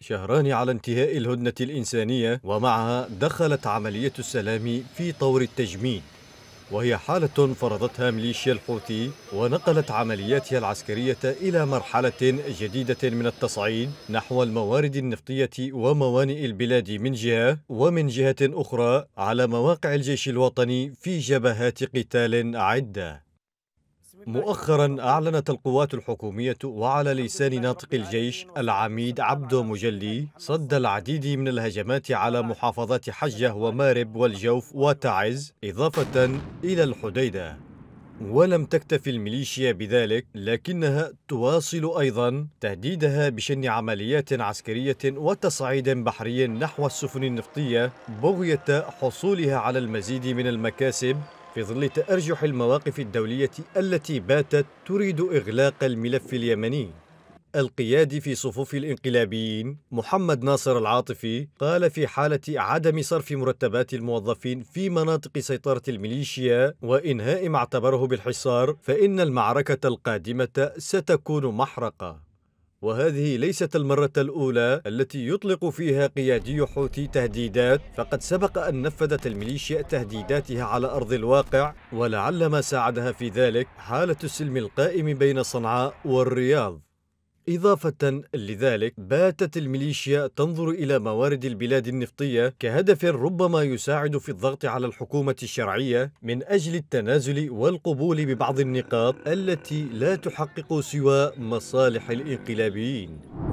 شهران على انتهاء الهدنة الإنسانية ومعها دخلت عملية السلام في طور التجميد وهي حالة فرضتها ميليشيا الحوثي ونقلت عملياتها العسكرية إلى مرحلة جديدة من التصعيد نحو الموارد النفطية وموانئ البلاد من جهة ومن جهة أخرى على مواقع الجيش الوطني في جبهات قتال عدة مؤخرا أعلنت القوات الحكومية وعلى لسان ناطق الجيش العميد عبدو مجلي صد العديد من الهجمات على محافظات حجة ومارب والجوف وتعز إضافة إلى الحديدة ولم تكتف الميليشيا بذلك لكنها تواصل أيضا تهديدها بشن عمليات عسكرية وتصعيد بحري نحو السفن النفطية بغية حصولها على المزيد من المكاسب في ظل تأرجح المواقف الدولية التي باتت تريد إغلاق الملف اليمني القيادي في صفوف الانقلابيين محمد ناصر العاطفي قال في حالة عدم صرف مرتبات الموظفين في مناطق سيطرة الميليشيا وإنهاء ما اعتبره بالحصار فإن المعركة القادمة ستكون محرقة وهذه ليست المرة الأولى التي يطلق فيها قيادي حوثي تهديدات فقد سبق أن نفذت الميليشيا تهديداتها على أرض الواقع ولعل ما ساعدها في ذلك حالة السلم القائم بين صنعاء والرياض إضافة لذلك باتت الميليشيا تنظر إلى موارد البلاد النفطية كهدف ربما يساعد في الضغط على الحكومة الشرعية من أجل التنازل والقبول ببعض النقاط التي لا تحقق سوى مصالح الإنقلابيين